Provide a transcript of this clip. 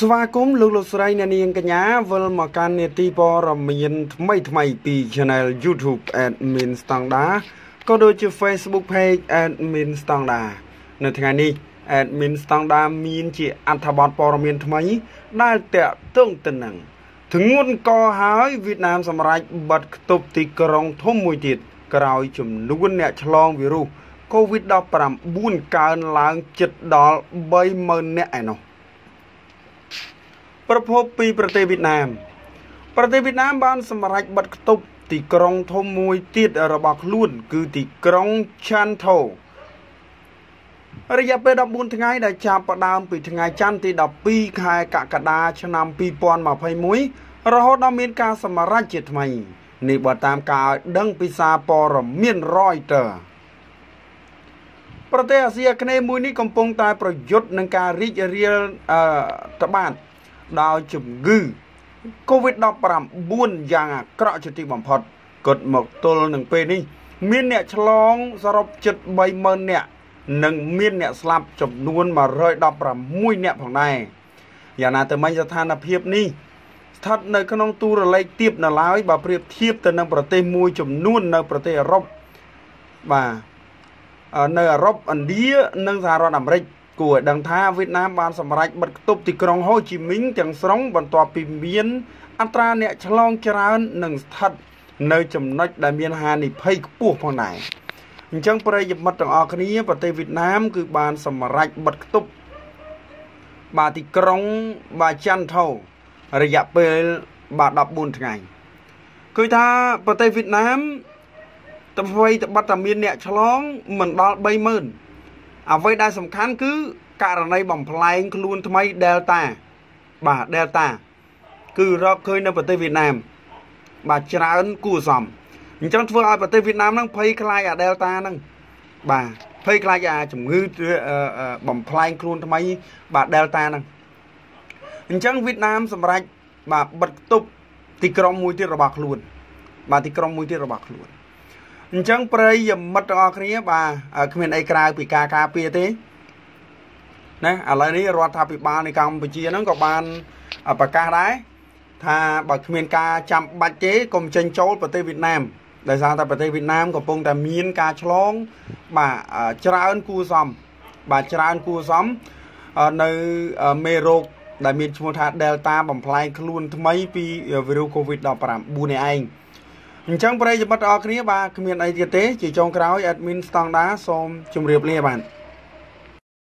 ស្វាគមន៍លោកលោកស្រីអ្នកនាងកញ្ញាវិលមកកាន់នេតិព័រមានថ្មី ថ្មីពី Channel YouTube Admin Standard ក៏ដូចជា Facebook Page Admin Standard នៅថ្ងៃនេះ Admin Standard មានជាអត្ថបទព័រមានថ្មីដែលតាក់ទងទៅនឹងធ្ងន់ក៏ហើយវៀតណាមសម្រេចបិទគប់ទីក្រុងធំមួយទៀត ក្រោយចំនួនអ្នកឆ្លងវីរុស COVID-19 កើនឡើងជិតដល់30000នាក់ឯណោះប្រភពពីប្រទេសវៀតណាម ប្រទេសវៀតណាម បាន សម្រេចបិទគប់ទីក្រុងធំមួយទៀតរបស់ខ្លួន គឺទីក្រុងឆាន់ថូរយៈពេល14ថ្ងៃដែលចាប់ផ្ដើមពីថ្ងៃច័ន្ទទី12ខែកក្កដាឆ្នាំ2021រហូតដល់មានការសម្រេចជាថ្មី នេះបើតាមការឲ្យដឹងពីសារព័ត៌មាន Reuters ប្រទេសអាស៊ីអាគ្នេយ៍មួយនេះកំពុងតែ ប្រយុទ្ធនឹងការរីករាលអឺត្បាតដោយជំងឺ COVID-19 យ៉ាងអាក្រក់ជាទីបំផុតគាត់មកទល់នឹងពេលនេះ មានអ្នកឆ្លងសរុបជិត30000នាក់និងមាន អ្នកស្លាប់ចំនួន116នាក់ផងដែរយ៉ាងណាទៅមិញស្ថានភាពនេះស្ថិតនៅក្នុងទូរលេខទៀបនៅឡើយបើប្រៀបធៀបទៅនឹងប្រទេសមួយ ចំនួន នៅ ប្រទេសអឺរ៉ុបបាទនៅអឺរ៉ុបឥណ្ឌានិងសហរដ្ឋអាមេរិកគួរឲ្យដឹងថាវៀតណាមបានសម្រេចបិទគប់ទីក្រុងហូជីមីញទាំងស្រុងបន្ទាប់ពីមានអត្រាអ្នកឆ្លងច្រើននិងស្ថិត នៅចំណុចដែលមានហានិភ័យខ្ពស់ផងដែរអញ្ចឹងប្រិយមិត្តទាំងអស់គ្នា ប្រទេសវៀតណាមគឺបានសម្រេចបិទគប់បាទទីក្រុងបាចាន់ថោរយៈពេលបាទ14ថ្ងៃគឺថាប្រទេសវៀតណាមតវៃតបិតតែមានអ្នកឆ្លងមិនដល់30000អ្វីដែលសំខាន់គឺករណីបំផ្លែងខ្លួនថ្មី Delta បាទ Delta គឺរកឃើញនៅប្រទេសវៀតណាមបាទច្រើនគួរសមអញ្ចឹងធ្វើឲ្យប្រទេសវៀតណាមហ្នឹងភ័យខ្លាចអា Delta ហ្នឹងបាទភ័យខ្លាចអាជំងឺបំផ្លែងខ្លួនថ្មីបាទ Delta ហ្នឹងអញ្ចឹងវៀតណាមសម្រេចបាទបិទគប់ទីក្រុងមួយទៀតរបស់ខ្លួនបាទទីក្រុងមួយទៀតរបស់ខ្លួនអញ្ចឹងប្រិយមិត្តទាំងអស់គ្នាបាទគ្មានអីក្រៅពីការការពារទេណាឥឡូវនេះរដ្ឋាភិបាលនៃកម្ពុជាហ្នឹងក៏បានប្រកាសដែរថាបើគ្មានការចាំបាច់ទេកុំចេញចូលប្រទេសវៀតណាមដោយសារតែប្រទេសវៀតណាមកំពុងតែមាន ការឆ្លងបាទច្រើនគួសមបាទច្រើនគួសមនៅមេរោគដែលមានឈ្មោះថា Delta បំផ្លែងខ្លួនថ្មី ពីវីរុស COVID-19 នេះឯងអញ្ចឹងប្រិយមិត្តអរគ្នាបាទគ្មានអីទៀតទេជាចុងក្រោយ admin ស្តង់ដាសូមជម្រាបលាបាទ